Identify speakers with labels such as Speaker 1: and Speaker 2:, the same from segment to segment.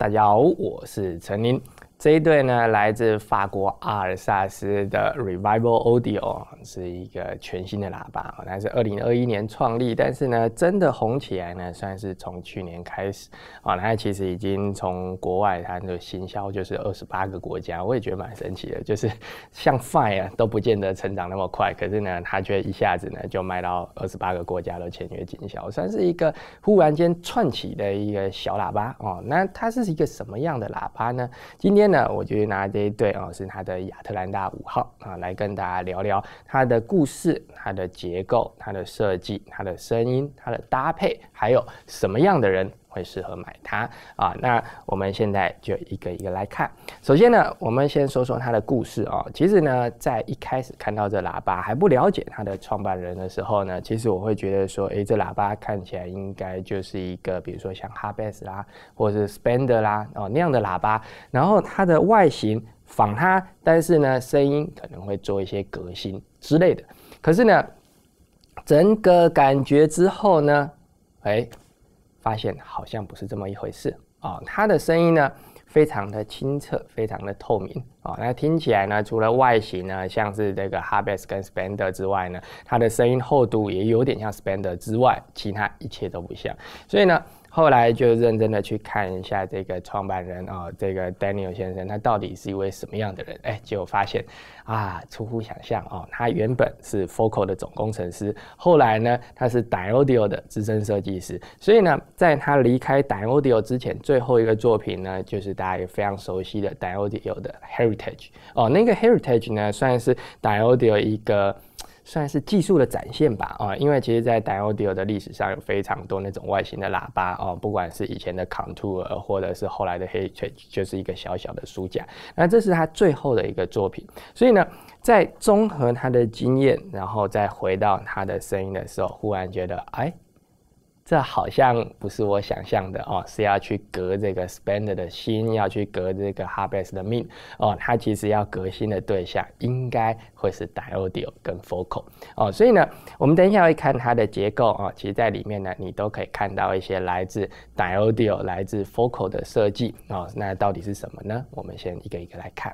Speaker 1: 大家好，我是陈林。这一对呢，来自法国阿尔萨斯的 Revival Audio 是一个全新的喇叭，它是二零二一年创立，但是呢，真的红起来呢，算是从去年开始啊。它其实已经从国外，它的行销就是二十八个国家，我也觉得蛮神奇的。就是像 Fi 啊，都不见得成长那么快，可是呢，它却一下子呢，就卖到二十八个国家都签约经销。算是一个忽然间窜起的一个小喇叭哦。那它是一个什么样的喇叭呢？今天。那我就拿这一对哦，是他的亚特兰大五号啊，来跟大家聊聊它的故事、它的结构、它的设计、它的声音、它的搭配，还有什么样的人。会适合买它啊？那我们现在就一个一个来看。首先呢，我们先说说它的故事哦。其实呢，在一开始看到这喇叭还不了解它的创办人的时候呢，其实我会觉得说，诶，这喇叭看起来应该就是一个，比如说像哈贝斯啦，或者是 Spender 啦哦那样的喇叭。然后它的外形仿它，但是呢，声音可能会做一些革新之类的。可是呢，整个感觉之后呢，哎。发现好像不是这么一回事啊！它的声音呢，非常的清澈，非常的透明啊。那听起来呢，除了外形呢，像是这个 h 哈巴 s 跟 Spender 之外呢，它的声音厚度也有点像 Spender 之外，其他一切都不像。所以呢。后来就认真的去看一下这个创办人哦，这个 Daniel 先生他到底是一位什么样的人？哎，果发现，啊，出乎想象哦，他原本是 Focal 的总工程师，后来呢他是 Diode 的资深设计师，所以呢，在他离开 Diode 之前最后一个作品呢，就是大家也非常熟悉的 Diode 的 Heritage 哦，那个 Heritage 呢算是 Diode 一个。算是技术的展现吧，啊，因为其实，在 diode 的历史上有非常多那种外形的喇叭，哦，不管是以前的 contour 或者是后来的 h e a t e 就是一个小小的书架。那这是他最后的一个作品，所以呢，在综合他的经验，然后再回到他的声音的时候，忽然觉得，哎。这好像不是我想象的哦，是要去革这个 spender 的心，要去革这个 h a r b e s s 的命哦。它其实要革新的对象应该会是 diode 跟 focal 哦。所以呢，我们等一下会看它的结构哦。其实，在里面呢，你都可以看到一些来自 diode、来自 focal 的设计哦。那到底是什么呢？我们先一个一个来看。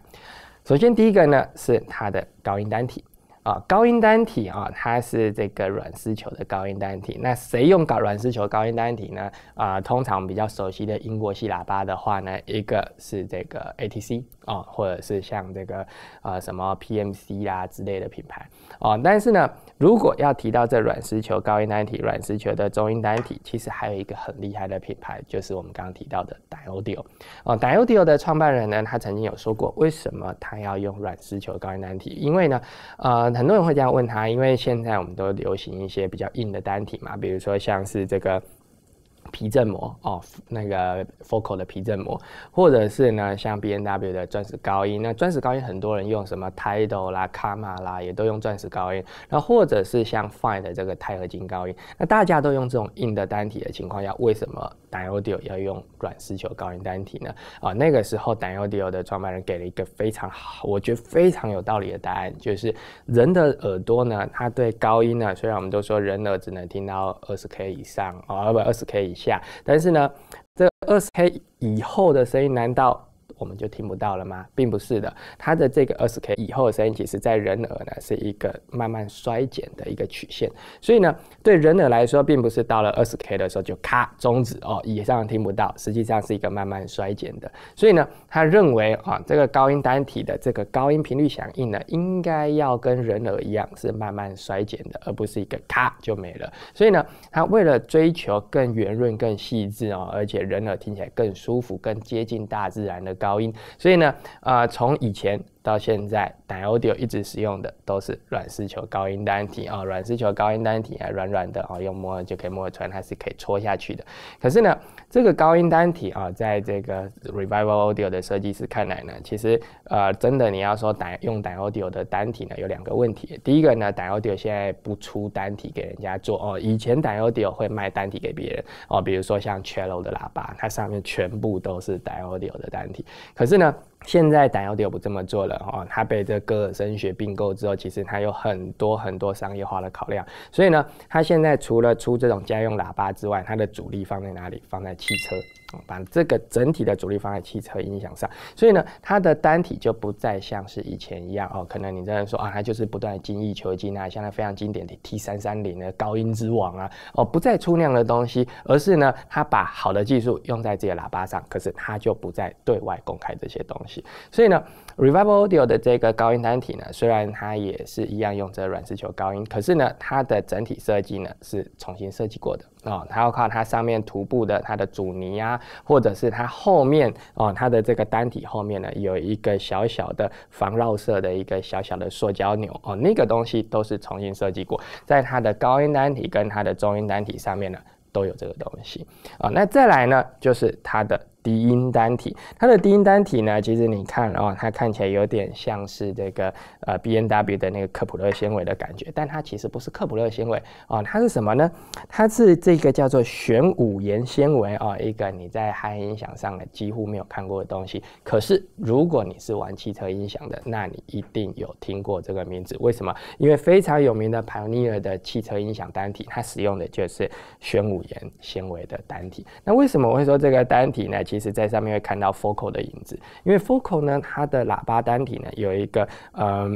Speaker 1: 首先，第一个呢是它的高音单体。啊，高音单体啊，它是这个软丝球的高音单体。那谁用搞软丝球高音单体呢？啊，通常比较熟悉的英国系喇叭的话呢，一个是这个 A T C 啊，或者是像这个呃什么 P M C 啦之类的品牌啊。但是呢，如果要提到这软丝球高音单体，软丝球的中音单体，其实还有一个很厉害的品牌，就是我们刚刚提到的 Diode。哦，Diode 的创办人呢，他曾经有说过，为什么他要用软丝球高音单体？因为呢，啊。很多人会这样问他，因为现在我们都流行一些比较硬的单体嘛，比如说像是这个。皮振膜哦，那个 Focal 的皮振膜，或者是呢，像 B N W 的钻石高音。那钻石高音很多人用什么 Tidal 啦、Karma 啦，也都用钻石高音。那或者是像 Fine 的这个钛合金高音。那大家都用这种硬的单体的情况下，为什么 Diode 要用软丝球高音单体呢？啊，那个时候 Diode 的创办人给了一个非常好，我觉得非常有道理的答案，就是人的耳朵呢，他对高音呢，虽然我们都说人耳只能听到二十 K 以上，哦，不，二十 K 以下。但是呢，这二十 K 以后的声音难道？我们就听不到了吗？并不是的，它的这个二十 K 以后的声音，其实在人耳呢是一个慢慢衰减的一个曲线。所以呢，对人耳来说，并不是到了二十 K 的时候就咔终止哦，以上听不到，实际上是一个慢慢衰减的。所以呢，他认为啊，这个高音单体的这个高音频率响应呢，应该要跟人耳一样是慢慢衰减的，而不是一个咔就没了。所以呢，他为了追求更圆润、更细致哦，而且人耳听起来更舒服、更接近大自然的高。高音，所以呢，啊，从以前。到现在，Di o d i o 一直使用的都是软丝球高音单体哦，软丝球高音单体啊，软软的哦，用摸就可以摸出来，它是可以戳下去的。可是呢，这个高音单体啊，在这个 Revival Audio 的设计师看来呢，其实呃，真的你要说打用 Di o d i o 的单体呢，有两个问题。第一个呢，Di o d i o 现在不出单体给人家做哦，以前 Di o d i o 会卖单体给别人哦，比如说像 Cello 的喇叭，它上面全部都是 Di o d i o 的单体。可是呢，现在胆阳电不这么做了哦，它被这歌尔声学并购之后，其实它有很多很多商业化的考量，所以呢，它现在除了出这种家用喇叭之外，它的主力放在哪里？放在汽车。把这个整体的主力放在汽车音响上，所以呢，它的单体就不再像是以前一样哦。可能你这样说啊，它就是不断精益求精啊，像那非常经典的 T330 的高音之王啊，哦，不再出那样的东西，而是呢，它把好的技术用在这个喇叭上，可是它就不再对外公开这些东西。所以呢，Revival Audio 的这个高音单体呢，虽然它也是一样用这个软式球高音，可是呢，它的整体设计呢是重新设计过的。啊，它要靠它上面涂布的它的阻尼啊，或者是它后面哦，它的这个单体后面呢，有一个小小的防绕射的一个小小的塑胶钮哦，那个东西都是重新设计过，在它的高音单体跟它的中音单体上面呢都有这个东西啊，那再来呢就是它的。低音单体，它的低音单体呢，其实你看哦，它看起来有点像是这个呃 B N W 的那个克普勒纤维的感觉，但它其实不是克普勒纤维哦，它是什么呢？它是这个叫做玄武岩纤维哦，一个你在嗨音响上呢几乎没有看过的东西。可是如果你是玩汽车音响的，那你一定有听过这个名字，为什么？因为非常有名的帕尼尔的汽车音响单体，它使用的就是玄武岩纤维的单体。那为什么我会说这个单体呢？其其实在上面会看到 Focal 的影子，因为 Focal 呢，它的喇叭单体呢有一个呃。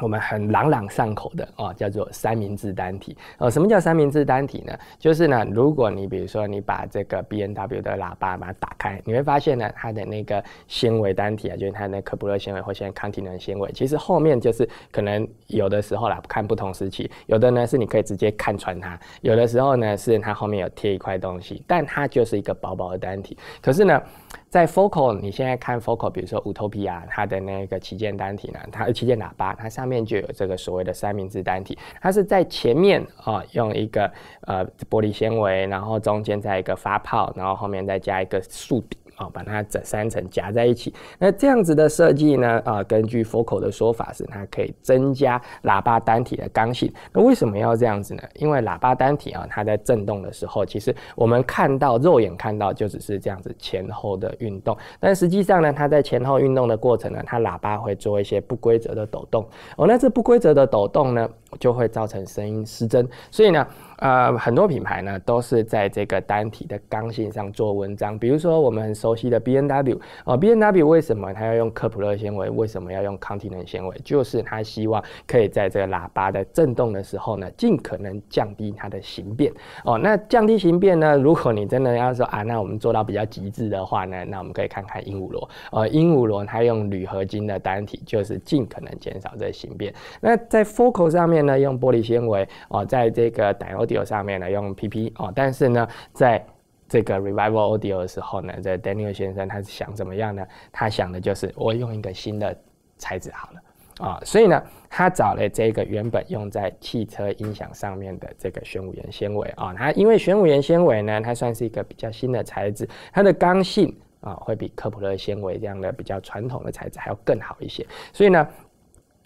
Speaker 1: 我们很朗朗上口的哦，叫做三明治单体。哦。什么叫三明治单体呢？就是呢，如果你比如说你把这个 B&W N 的喇叭把它打开，你会发现呢，它的那个纤维单体啊，就是它的可布勒纤维或现在康体能纤维，其实后面就是可能有的时候啦，看不同时期，有的呢是你可以直接看穿它，有的时候呢是它后面有贴一块东西，但它就是一个薄薄的单体。可是呢。在 Focal，你现在看 Focal，比如说 Utopia，它的那个旗舰单体呢，它的旗舰喇叭，它上面就有这个所谓的三明治单体，它是在前面啊用一个呃玻璃纤维，然后中间再一个发泡，然后后面再加一个树底。哦，把它整三层夹在一起。那这样子的设计呢？啊，根据 Focal 的说法是，它可以增加喇叭单体的刚性。那为什么要这样子呢？因为喇叭单体啊，它在振动的时候，其实我们看到肉眼看到就只是这样子前后的运动，但实际上呢，它在前后运动的过程呢，它喇叭会做一些不规则的抖动。哦，那这不规则的抖动呢，就会造成声音失真。所以呢。呃，很多品牌呢都是在这个单体的刚性上做文章，比如说我们很熟悉的 B&W N 哦，B&W N 为什么它要用科普勒纤维？为什么要用康体能纤维？就是它希望可以在这个喇叭的震动的时候呢，尽可能降低它的形变哦。那降低形变呢？如果你真的要说啊，那我们做到比较极致的话呢，那我们可以看看鹦鹉螺呃，鹦鹉螺它用铝合金的单体，就是尽可能减少这个形变。那在 Focal 上面呢，用玻璃纤维哦，在这个胆油。dio 上面呢用 pp 哦，但是呢，在这个 revival audio 的时候呢，这 Daniel 先生他是想怎么样呢？他想的就是我用一个新的材质好了啊，所以呢，他找了这个原本用在汽车音响上面的这个玄武岩纤维啊，它因为玄武岩纤维呢，它算是一个比较新的材质，它的刚性啊会比科普勒纤维这样的比较传统的材质还要更好一些，所以呢。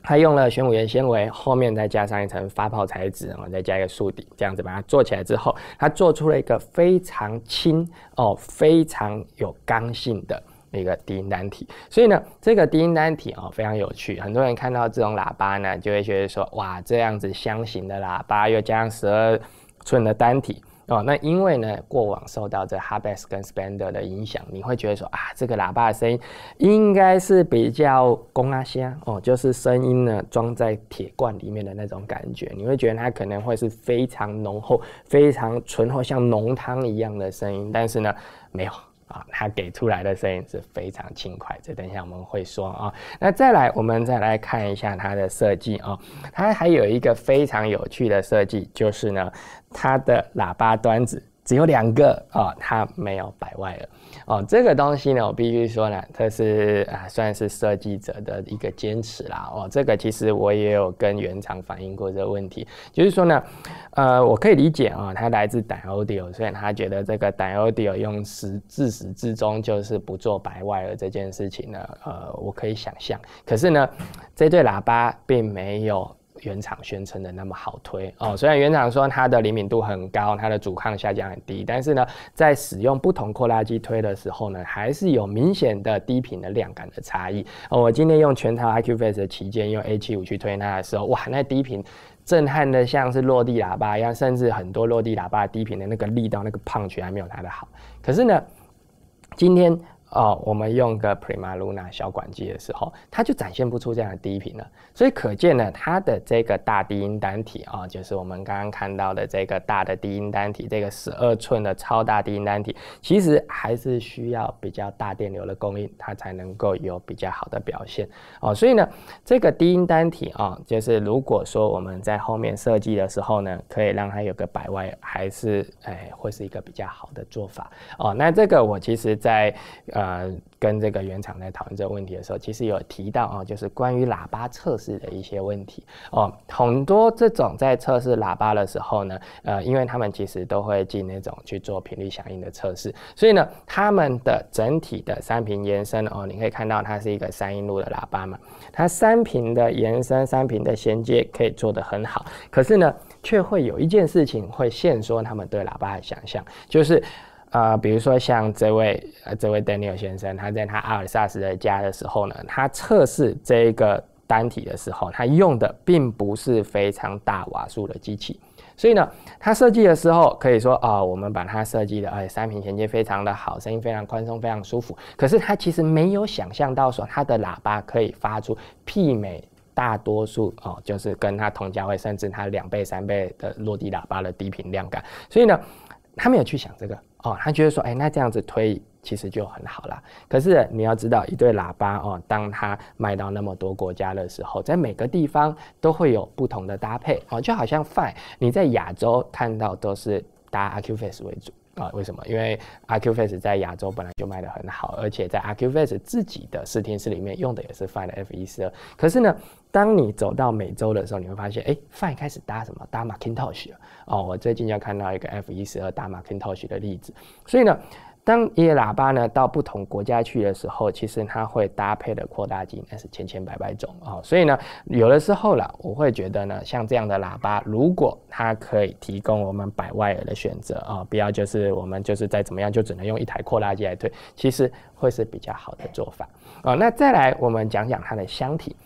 Speaker 1: 它用了玄武岩纤维，后面再加上一层发泡材质，后再加一个树底，这样子把它做起来之后，它做出了一个非常轻哦，非常有刚性的那个低音单体。所以呢，这个低音单体哦非常有趣，很多人看到这种喇叭呢，就会觉得说，哇，这样子箱型的喇叭又加上十二寸的单体。哦，那因为呢，过往受到这 h a 斯 b s 跟 spender 的影响，你会觉得说啊，这个喇叭的声音应该是比较公那些哦，就是声音呢装在铁罐里面的那种感觉，你会觉得它可能会是非常浓厚、非常醇厚，像浓汤一样的声音，但是呢，没有。啊，它给出来的声音是非常轻快，这等一下我们会说啊。那再来，我们再来看一下它的设计啊，它还有一个非常有趣的设计，就是呢，它的喇叭端子只有两个啊，它没有摆外耳。哦，这个东西呢，我必须说呢，它是啊，算是设计者的一个坚持啦。哦，这个其实我也有跟原厂反映过这个问题，就是说呢，呃，我可以理解啊，它来自 d i o d i o 所以他觉得这个 o d i o 用始自始至终就是不做白外的这件事情呢，呃，我可以想象。可是呢，这对喇叭并没有。原厂宣称的那么好推哦，虽然原厂说它的灵敏度很高，它的阻抗下降很低，但是呢，在使用不同扩拉机推的时候呢，还是有明显的低频的量感的差异。我今天用全套 IQ Face 的旗舰，用 A75 去推它的时候，哇，那低频震撼的像是落地喇叭一样，甚至很多落地喇叭低频的那个力道、那个胖 u 还没有它的好。可是呢，今天。哦，我们用个 p r i m a l u n a 小管机的时候，它就展现不出这样的低频了。所以可见呢，它的这个大低音单体啊，就是我们刚刚看到的这个大的低音单体，这个十二寸的超大低音单体，其实还是需要比较大电流的供应，它才能够有比较好的表现哦。所以呢，这个低音单体啊，就是如果说我们在后面设计的时候呢，可以让它有个百外，还是哎，会是一个比较好的做法哦。那这个我其实，在呃。呃，跟这个原厂在讨论这个问题的时候，其实有提到啊，就是关于喇叭测试的一些问题哦。很多这种在测试喇叭的时候呢，呃，因为他们其实都会进那种去做频率响应的测试，所以呢，他们的整体的三频延伸哦，你可以看到它是一个三音路的喇叭嘛，它三频的延伸、三频的衔接可以做得很好，可是呢，却会有一件事情会限缩他们对喇叭的想象，就是。呃，比如说像这位呃这位 Daniel 先生，他在他阿尔萨斯的家的时候呢，他测试这一个单体的时候，他用的并不是非常大瓦数的机器，所以呢，他设计的时候可以说啊，我们把它设计的哎，三频衔接非常的好，声音非常宽松，非常舒服。可是他其实没有想象到说，他的喇叭可以发出媲美大多数哦，就是跟他同价位甚至他两倍、三倍的落地喇叭的低频量感，所以呢。他没有去想这个哦，他觉得说，哎，那这样子推其实就很好了。可是你要知道，一对喇叭哦，当它卖到那么多国家的时候，在每个地方都会有不同的搭配哦，就好像 Fine，你在亚洲看到都是搭 AcuFace 为主。啊，为什么？因为 iQ Face 在亚洲本来就卖得很好，而且在 iQ Face 自己的试听室里面用的也是 Find F12。可是呢，当你走到美洲的时候，你会发现，哎，Find 开始搭什么？搭 Macintosh 哦，我最近就看到一个 F12 搭 Macintosh 的例子。所以呢。当一个喇叭呢到不同国家去的时候，其实它会搭配的扩大机那是千千百百种啊，所以呢，有的时候啦，我会觉得呢，像这样的喇叭，如果它可以提供我们百万耳的选择啊，不要就是我们就是再怎么样就只能用一台扩大机来推，其实会是比较好的做法啊。那再来我们讲讲它的箱体，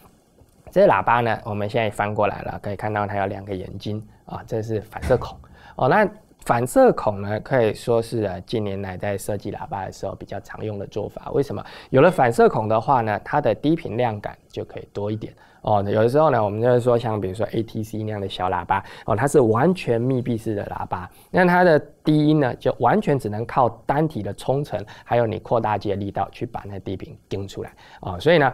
Speaker 1: 这喇叭呢，我们现在翻过来了，可以看到它有两个眼睛啊，这是反射孔哦，那。反射孔呢，可以说是呃近年来在设计喇叭的时候比较常用的做法。为什么有了反射孔的话呢，它的低频量感就可以多一点哦。有的时候呢，我们就是说像比如说 A T C 那样的小喇叭哦，它是完全密闭式的喇叭，那它的低音呢就完全只能靠单体的冲程，还有你扩大机的力道去把那低频听出来哦。所以呢。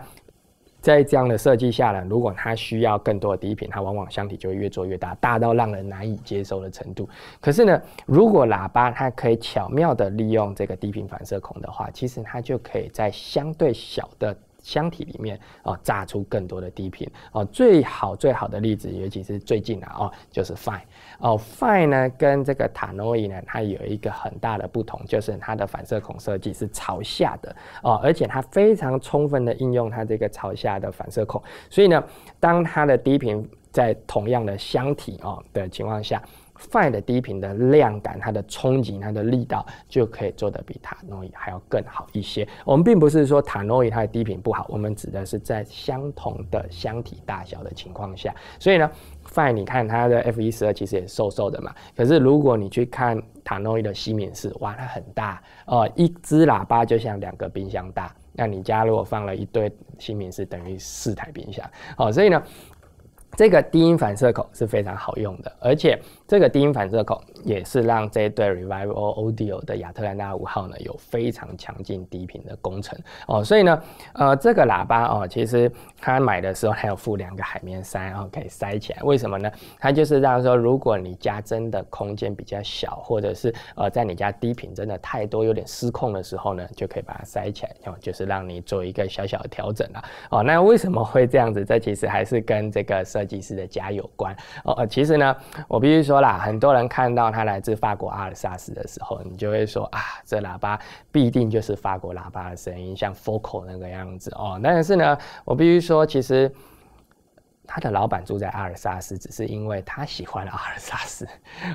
Speaker 1: 在这样的设计下呢，如果它需要更多的低频，它往往箱体就会越做越大，大到让人难以接受的程度。可是呢，如果喇叭它可以巧妙地利用这个低频反射孔的话，其实它就可以在相对小的。箱体里面啊，炸出更多的低频哦。最好最好的例子，尤其是最近的哦，就是 Fi n e 哦。Fi n e 呢，跟这个 Tanoi 呢，它有一个很大的不同，就是它的反射孔设计是朝下的哦，而且它非常充分的应用它这个朝下的反射孔，所以呢，当它的低频在同样的箱体哦的情况下。Fi 的低频的量感，它的冲击，它的力道就可以做得比塔诺伊还要更好一些。我们并不是说塔诺伊它的低频不好，我们指的是在相同的箱体大小的情况下。所以呢，Fi 你看它的 F 一十二其实也瘦瘦的嘛，可是如果你去看塔诺伊的西敏式，哇，它很大哦，一只喇叭就像两个冰箱大。那你家如果放了一堆西敏式，等于四台冰箱。好，所以呢。这个低音反射口是非常好用的，而且这个低音反射口也是让这对 r e v i v l Audio 的亚特兰大五号呢有非常强劲低频的工程哦。所以呢，呃，这个喇叭哦，其实它买的时候还有附两个海绵塞，然后可以塞起来。为什么呢？它就是让说，如果你家真的空间比较小，或者是呃，在你家低频真的太多有点失控的时候呢，就可以把它塞起来，哦，就是让你做一个小小的调整啦。哦，那为什么会这样子？这其实还是跟这个设计技师的家有关哦，其实呢，我必须说啦，很多人看到他来自法国阿尔萨斯的时候，你就会说啊，这喇叭必定就是法国喇叭的声音，像 Focal 那个样子哦。但是呢，我必须说，其实。他的老板住在阿尔萨斯，只是因为他喜欢阿尔萨斯，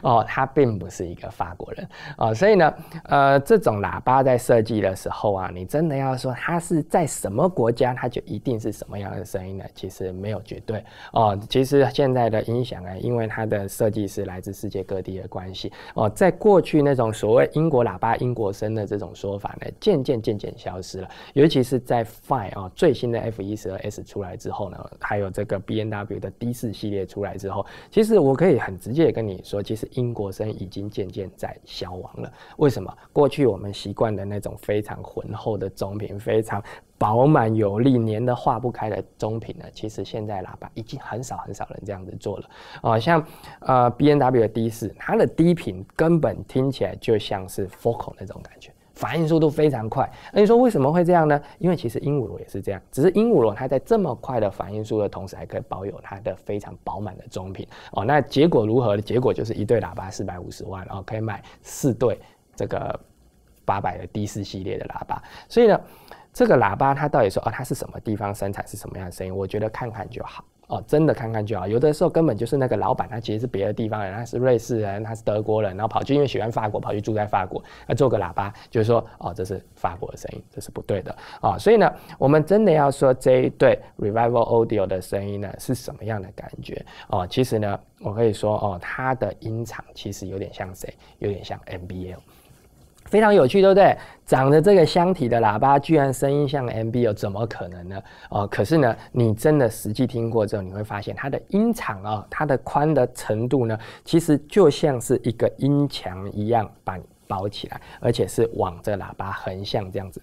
Speaker 1: 哦，他并不是一个法国人，哦，所以呢，呃，这种喇叭在设计的时候啊，你真的要说它是在什么国家，它就一定是什么样的声音呢？其实没有绝对，哦，其实现在的音响啊，因为它的设计是来自世界各地的关系，哦，在过去那种所谓英国喇叭、英国声的这种说法呢，渐渐渐渐消失了，尤其是在 Fine 啊最新的 F 一十二 S 出来之后呢，还有这个 BN。B&W 的 D 四系列出来之后，其实我可以很直接的跟你说，其实英国声已经渐渐在消亡了。为什么？过去我们习惯的那种非常浑厚的中频，非常饱满有力、黏的化不开的中频呢？其实现在喇叭已经很少很少人这样子做了啊。像呃 B&W N 的 D 四，它的低频根本听起来就像是 Focal 那种感觉。反应速度非常快，那你说为什么会这样呢？因为其实鹦鹉螺也是这样，只是鹦鹉螺它在这么快的反应速度的同时，还可以保有它的非常饱满的中频哦。那结果如何呢？结果就是一对喇叭四百五十万，哦，可以买四对这个八百的 D 四系列的喇叭。所以呢，这个喇叭它到底说哦，它是什么地方生产，是什么样的声音？我觉得看看就好。哦，真的看看就好。有的时候根本就是那个老板，他其实是别的地方人，他是瑞士人，他是德国人，然后跑去因为喜欢法国，跑去住在法国，那做个喇叭，就是说，哦，这是法国的声音，这是不对的啊。所以呢，我们真的要说这一对 Revival Audio 的声音呢是什么样的感觉？哦，其实呢，我可以说，哦，它的音场其实有点像谁？有点像 MBL。非常有趣，对不对？长的这个箱体的喇叭，居然声音像 m b 有怎么可能呢？哦，可是呢，你真的实际听过之后，你会发现它的音场啊，它的宽的程度呢，其实就像是一个音墙一样把你包起来，而且是往这喇叭横向这样子。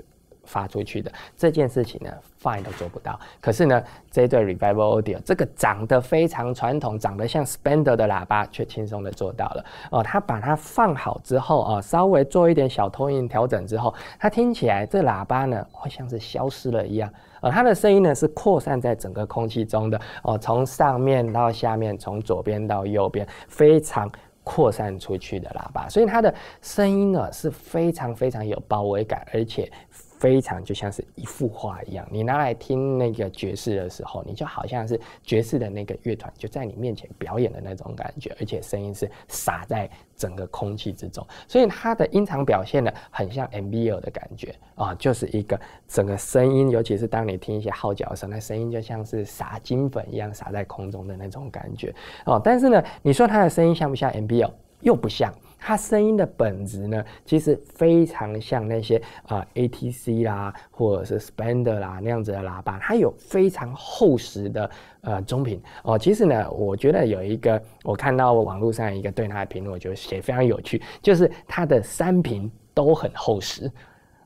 Speaker 1: 发出去的这件事情呢，Fine 都做不到。可是呢，这对 Revival Audio 这个长得非常传统、长得像 s p e n d e r 的喇叭，却轻松的做到了。哦，它把它放好之后啊，稍微做一点小投影调整之后，它听起来这喇叭呢，会像是消失了一样。呃，它的声音呢是扩散在整个空气中的哦，从上面到下面，从左边到右边，非常扩散出去的喇叭。所以它的声音呢是非常非常有包围感，而且。非常就像是一幅画一样，你拿来听那个爵士的时候，你就好像是爵士的那个乐团就在你面前表演的那种感觉，而且声音是洒在整个空气之中，所以它的音场表现呢，很像 m b l 的感觉啊，就是一个整个声音，尤其是当你听一些号角声，那声音就像是撒金粉一样撒在空中的那种感觉哦。但是呢，你说它的声音像不像 m b l 又不像。它声音的本质呢，其实非常像那些啊，ATC 啦，或者是 Sander p 啦那样子的喇叭，它有非常厚实的呃中频哦。其实呢，我觉得有一个我看到网络上一个对它的评论，我觉得写非常有趣，就是它的三频都很厚实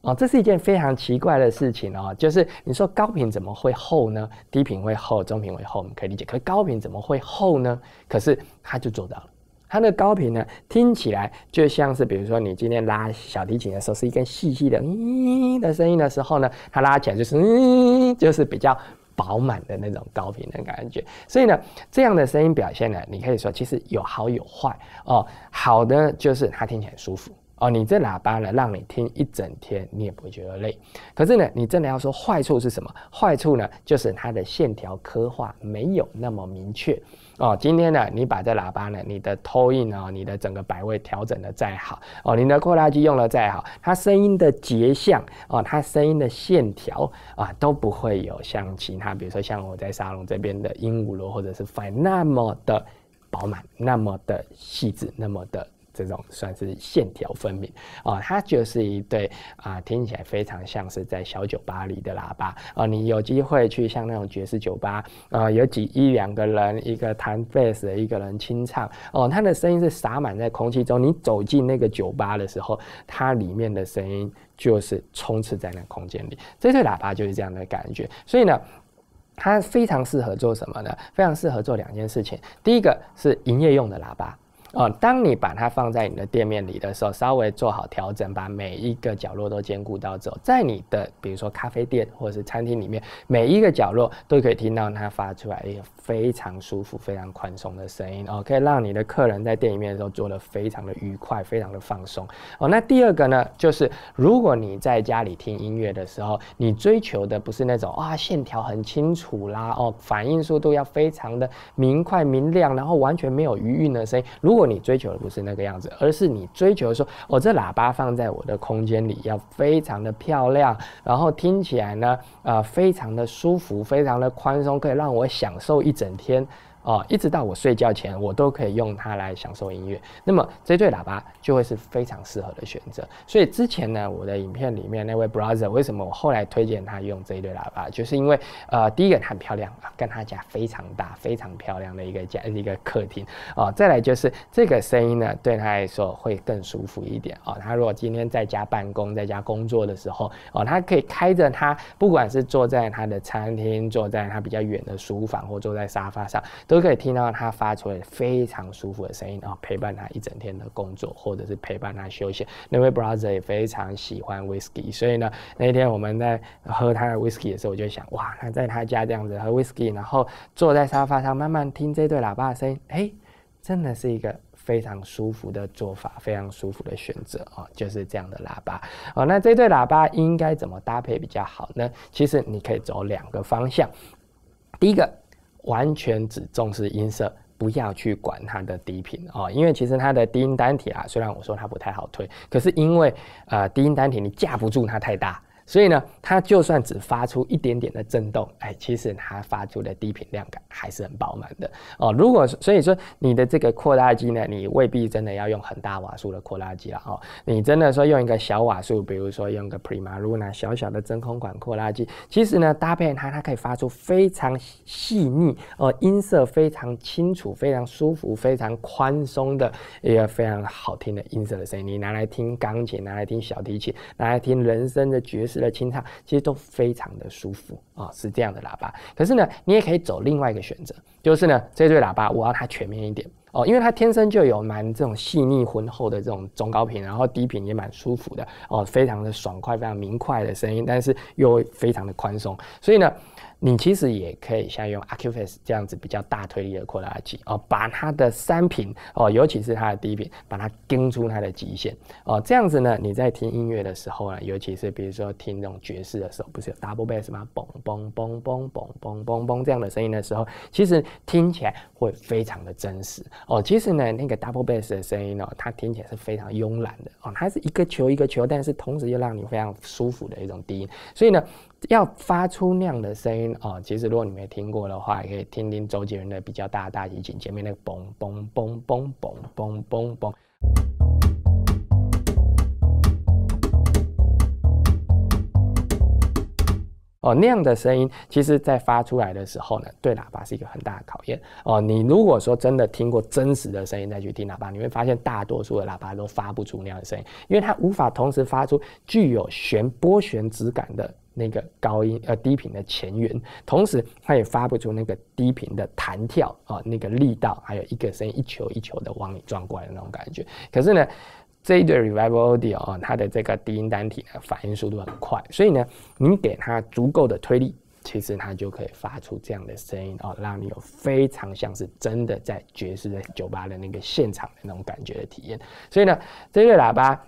Speaker 1: 哦。这是一件非常奇怪的事情哦，就是你说高频怎么会厚呢？低频会厚，中频会厚，我们可以理解。可是高频怎么会厚呢？可是它就做到了。它的高频呢，听起来就像是，比如说你今天拉小提琴的时候，是一根细细的“嗯”的声音的时候呢，它拉起来就是“嗯”，就是比较饱满的那种高频的感觉。所以呢，这样的声音表现呢，你可以说其实有好有坏哦。好的就是它听起来舒服。哦，你这喇叭呢，让你听一整天，你也不会觉得累。可是呢，你真的要说坏处是什么？坏处呢，就是它的线条刻画没有那么明确。哦，今天呢，你把这喇叭呢，你的投影 n 啊，你的整个摆位调整的再好，哦，你的扩拉机用的再好，它声音的结像，哦，它声音的线条啊，都不会有像其他，比如说像我在沙龙这边的鹦鹉螺或者是 f i n 那么的饱满，那么的细致，那么的。这种算是线条分明哦，它就是一对啊，听起来非常像是在小酒吧里的喇叭哦。你有机会去像那种爵士酒吧啊，有几一两个人，一个弹贝斯的，一个人清唱哦，它的声音是洒满在空气中。你走进那个酒吧的时候，它里面的声音就是充斥在那空间里。这对喇叭就是这样的感觉，所以呢，它非常适合做什么呢？非常适合做两件事情。第一个是营业用的喇叭。哦，当你把它放在你的店面里的时候，稍微做好调整，把每一个角落都兼顾到之后，在你的比如说咖啡店或者是餐厅里面，每一个角落都可以听到它发出来，哎，非常舒服、非常宽松的声音哦，可以让你的客人在店里面的时候做的非常的愉快、非常的放松哦。那第二个呢，就是如果你在家里听音乐的时候，你追求的不是那种啊线条很清楚啦哦，反应速度要非常的明快明亮，然后完全没有余韵的声音，如果你追求的不是那个样子，而是你追求说，我这喇叭放在我的空间里要非常的漂亮，然后听起来呢，呃，非常的舒服，非常的宽松，可以让我享受一整天。哦，一直到我睡觉前，我都可以用它来享受音乐。那么这对喇叭就会是非常适合的选择。所以之前呢，我的影片里面那位 brother，为什么我后来推荐他用这一对喇叭，就是因为呃，第一个很漂亮，啊，跟他家非常大、非常漂亮的一个家、一个客厅。哦，再来就是这个声音呢，对他来说会更舒服一点。哦，他如果今天在家办公、在家工作的时候，哦，他可以开着它，不管是坐在他的餐厅，坐在他比较远的书房，或坐在沙发上，都。都可以听到他发出来非常舒服的声音，然后陪伴他一整天的工作，或者是陪伴他休息。那位 brother 也非常喜欢 whisky，所以呢，那一天我们在喝他的 whisky 的时候，我就想，哇，他在他家这样子喝 whisky，然后坐在沙发上慢慢听这对喇叭的声音，哎，真的是一个非常舒服的做法，非常舒服的选择啊！就是这样的喇叭哦。那这对喇叭应该怎么搭配比较好呢？其实你可以走两个方向，第一个。完全只重视音色，不要去管它的低频哦，因为其实它的低音单体啊，虽然我说它不太好推，可是因为呃低音单体你架不住它太大。所以呢，它就算只发出一点点的震动，哎，其实它发出的低频量感还是很饱满的哦。如果所以说你的这个扩大机呢，你未必真的要用很大瓦数的扩大机了哦。你真的说用一个小瓦数，比如说用个 Prima Luna 小小的真空管扩大机，其实呢，搭配它，它可以发出非常细腻哦，音色非常清楚、非常舒服、非常宽松的一个非常好听的音色的声音。你拿来听钢琴，拿来听小提琴，拿来听人声的角色。的清唱其实都非常的舒服啊，是这样的喇叭。可是呢，你也可以走另外一个选择，就是呢，这对喇叭我要它全面一点哦，因为它天生就有蛮这种细腻浑厚的这种中高频，然后低频也蛮舒服的哦，非常的爽快，非常明快的声音，但是又非常的宽松，所以呢。你其实也可以像用 a c o u s t c s 这样子比较大推力的扩大器哦，把它的三频哦，尤其是它的低频，把它跟出它的极限哦。这样子呢，你在听音乐的时候呢，尤其是比如说听那种爵士的时候，不是有 double bass 吗？嘣嘣嘣嘣嘣嘣嘣嘣这样的声音的时候，其实听起来会非常的真实哦。其实呢，那个 double bass 的声音哦，它听起来是非常慵懒的哦，它是一个球一个球，但是同时又让你非常舒服的一种低音，所以呢。要发出那样的声音哦，其实如果你没听过的话，可以听听周杰伦的比较大的大提琴前面那个嘣嘣嘣嘣嘣嘣嘣嘣。哦，那样的声音，其实，在发出来的时候呢，对喇叭是一个很大的考验哦。你如果说真的听过真实的声音再去听喇叭，你会发现大多数的喇叭都发不出那样的声音，因为它无法同时发出具有旋波旋质感的。那个高音呃低频的前缘，同时它也发不出那个低频的弹跳啊，那个力道，还有一个声音一球一球的往你撞过来的那种感觉。可是呢，这一对 Revival Audio 啊，它的这个低音单体反应速度很快，所以呢，你给它足够的推力，其实它就可以发出这样的声音哦，让你有非常像是真的在爵士的酒吧的那个现场的那种感觉的体验。所以呢，这对喇叭。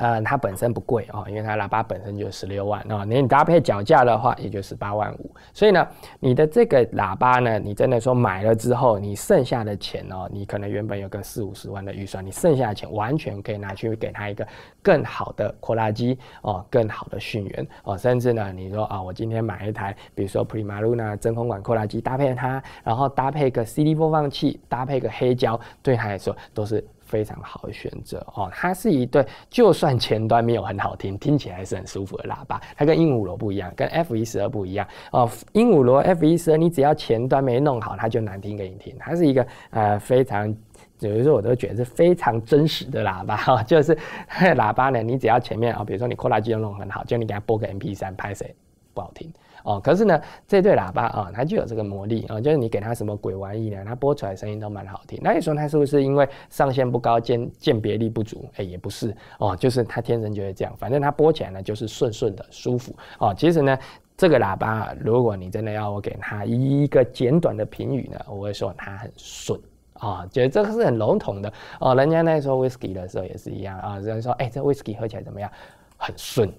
Speaker 1: 呃，它本身不贵哦，因为它喇叭本身就十六万哦，那你搭配脚架的话也就十八万五，所以呢，你的这个喇叭呢，你真的说买了之后，你剩下的钱哦，你可能原本有个四五十万的预算，你剩下的钱完全可以拿去给他一个更好的扩拉机哦，更好的讯源哦，甚至呢，你说啊，我今天买一台，比如说普利马路娜真空管扩拉机搭配它，然后搭配个 CD 播放器，搭配个黑胶，对他来说都是。非常好的选择哦。它是一对，就算前端没有很好听，听起来是很舒服的喇叭。它跟鹦鹉螺不一样，跟 F 一十二不一样哦。鹦鹉螺、F 一十二，你只要前端没弄好，它就难听给你听。它是一个呃非常，有时候我都觉得是非常真实的喇叭哈，就是喇叭呢，你只要前面啊，比如说你扩大机要弄很好，就你给它播个 MP 三，拍谁不好听。哦，可是呢，这对喇叭啊，它就有这个魔力啊，就是你给它什么鬼玩意呢，它播出来声音都蛮好听。那你说它是不是因为上限不高、鉴鉴别力不足？哎，也不是哦，就是它天生就会这样。反正它播起来呢，就是顺顺的、舒服。哦，其实呢，这个喇叭，如果你真的要我给它一个简短的评语呢，我会说它很顺。啊，觉得这个是很笼统的。哦，人家那时候 whisky 的时候也是一样啊，人家说哎，这 whisky 喝起来怎么样？很顺。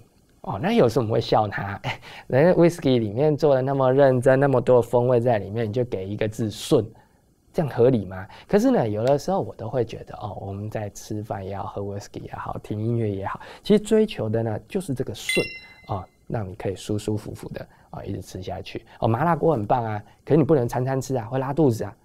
Speaker 1: 哦，那有时候我们会笑他，哎，人家 whisky 里面做的那么认真，那么多风味在里面，你就给一个字顺，这样合理吗？可是呢，有的时候我都会觉得，哦，我们在吃饭也好，喝 whisky 也好，听音乐也好，其实追求的呢就是这个顺，啊，让你可以舒舒服服的啊一直吃下去。哦，麻辣锅很棒啊，可是你不能餐餐吃啊，会拉肚子啊。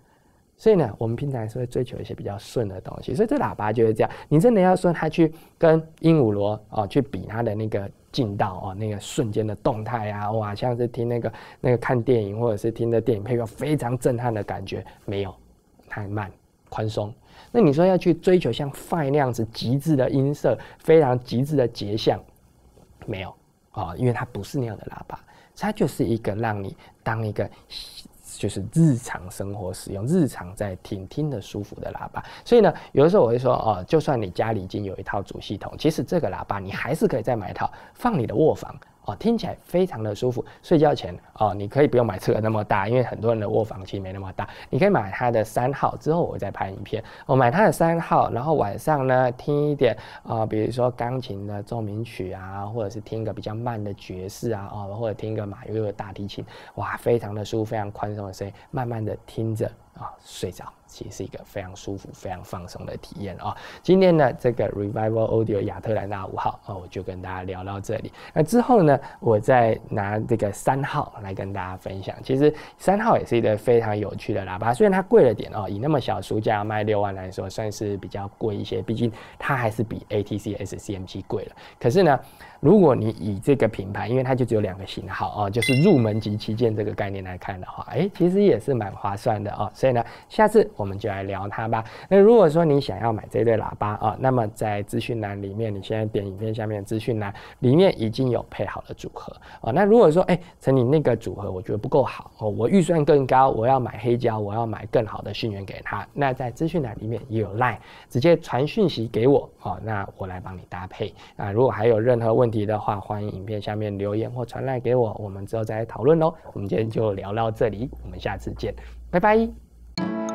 Speaker 1: 所以呢，我们平常是会追求一些比较顺的东西，所以这喇叭就是这样。你真的要说它去跟鹦鹉螺啊去比它的那个劲道啊，那个瞬间的动态啊，哇，像是听那个那个看电影或者是听的电影配乐非常震撼的感觉没有，太慢宽松。那你说要去追求像 Fi n e 那样子极致的音色，非常极致的结像，没有啊，因为它不是那样的喇叭，它就是一个让你当一个。就是日常生活使用，日常在听听的舒服的喇叭，所以呢，有的时候我会说，哦，就算你家里已经有一套主系统，其实这个喇叭你还是可以再买一套放你的卧房。哦，听起来非常的舒服。睡觉前哦，你可以不用买这个那么大，因为很多人的卧房其实没那么大。你可以买它的三号，之后我再拍影片。我买它的三号，然后晚上呢听一点啊，比如说钢琴的奏鸣曲啊，或者是听一个比较慢的爵士啊，哦，或者听一个马悠悠的大提琴，哇，非常的舒，服，非常宽松的声音，慢慢的听着。啊，睡着其实是一个非常舒服、非常放松的体验啊。今天呢，这个 Revival Audio 亚特兰大五号，啊，我就跟大家聊到这里。那之后呢，我再拿这个三号来跟大家分享。其实三号也是一个非常有趣的喇叭，虽然它贵了点哦，以那么小书价卖六万来说，算是比较贵一些。毕竟它还是比 ATC s c m g 贵了。可是呢。如果你以这个品牌，因为它就只有两个型号啊，就是入门级旗舰这个概念来看的话，哎，其实也是蛮划算的哦。所以呢，下次我们就来聊它吧。那如果说你想要买这对喇叭啊，那么在资讯栏里面，你现在点影片下面的资讯栏，里面已经有配好的组合啊。那如果说哎，陈宁那个组合我觉得不够好哦，我预算更高，我要买黑胶，我要买更好的讯源给他。那在资讯栏里面也有 line，直接传讯息给我哦，那我来帮你搭配啊。如果还有任何问，问题的话，欢迎影片下面留言或传来给我，我们之后再来讨论喽。我们今天就聊到这里，我们下次见，拜拜。